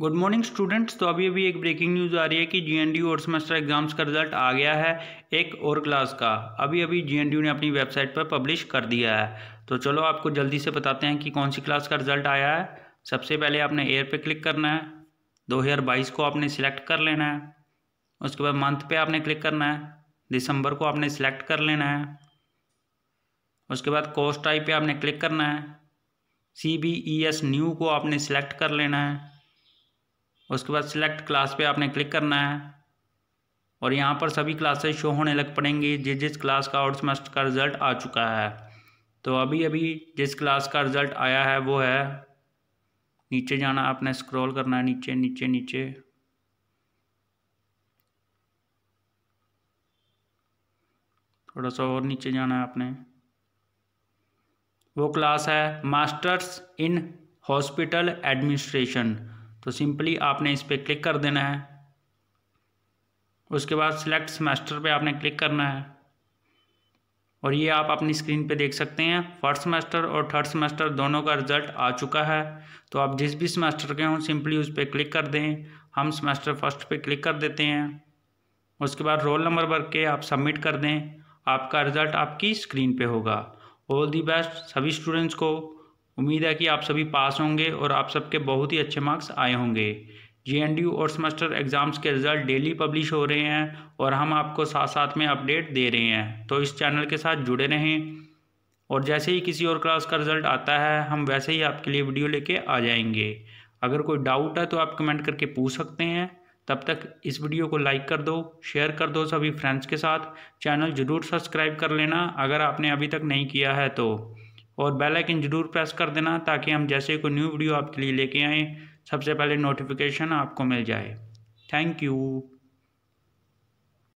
good morning students तो अभी अभी एक ब्रेकिंग न्यूज़ आ रही है कि जीएनडी और सेमेस्टर एग्जाम्स का रिजल्ट आ गया है एक और क्लास का अभी अभी जीएनडी ने अपनी वेबसाइट पर पब्लिश कर दिया है तो चलो आपको जल्दी से बताते हैं कि कौन सी क्लास का रिजल्ट आया है सबसे पहले आपने एयर पे क्लिक करना है बाईस को आपने सिलेक्ट कर लेना है उसके बाद मंथ पे आपने क्लिक करना है दिसंबर को आपने सिलेक्ट कर लेना है उसके बाद कोर्स टाइप पे आपने क्लिक करना है C B E S new को आपने सिलेक्ट कर लेना है उसके बाद सिलेक्ट क्लास पे आपने क्लिक करना है और यहाँ पर सभी क्लासेस शो होने लग पड़ेंगी जिस जिस क्लास का आउट सेमेस्टर का रिज़ल्ट आ चुका है तो अभी अभी जिस क्लास का रिज़ल्ट आया है वो है नीचे जाना आपने स्क्रॉल करना है नीचे नीचे नीचे थोड़ा सा और नीचे जाना है आपने वो क्लास है मास्टर्स इन हॉस्पिटल एडमिनिस्ट्रेशन तो सिंपली आपने इस पर क्लिक कर देना है उसके बाद सिलेक्ट सेमेस्टर पे आपने क्लिक करना है और ये आप अपनी स्क्रीन पे देख सकते हैं फर्स्ट सेमेस्टर और थर्ड सेमेस्टर दोनों का रिज़ल्ट आ चुका है तो आप जिस भी सेमेस्टर के हों सिंपली उस पर क्लिक कर दें हम सेमेस्टर फर्स्ट पे क्लिक कर देते हैं उसके बाद रोल नंबर भर के आप सबमिट कर दें आपका रिज़ल्ट आपकी स्क्रीन पर होगा ऑल दी बेस्ट सभी स्टूडेंट्स को उम्मीद है कि आप सभी पास होंगे और आप सबके बहुत ही अच्छे मार्क्स आए होंगे जेएनडीयू और सेमेस्टर एग्ज़ाम्स के रिज़ल्ट डेली पब्लिश हो रहे हैं और हम आपको साथ साथ में अपडेट दे रहे हैं तो इस चैनल के साथ जुड़े रहें और जैसे ही किसी और क्लास का रिज़ल्ट आता है हम वैसे ही आपके लिए वीडियो लेके आ जाएंगे अगर कोई डाउट है तो आप कमेंट करके पूछ सकते हैं तब तक इस वीडियो को लाइक कर दो शेयर कर दो सभी फ्रेंड्स के साथ चैनल ज़रूर सब्सक्राइब कर लेना अगर आपने अभी तक नहीं किया है तो और बेल आइकन जरूर प्रेस कर देना ताकि हम जैसे कोई न्यू वीडियो आपके लिए लेके आएँ सबसे पहले नोटिफिकेशन आपको मिल जाए थैंक यू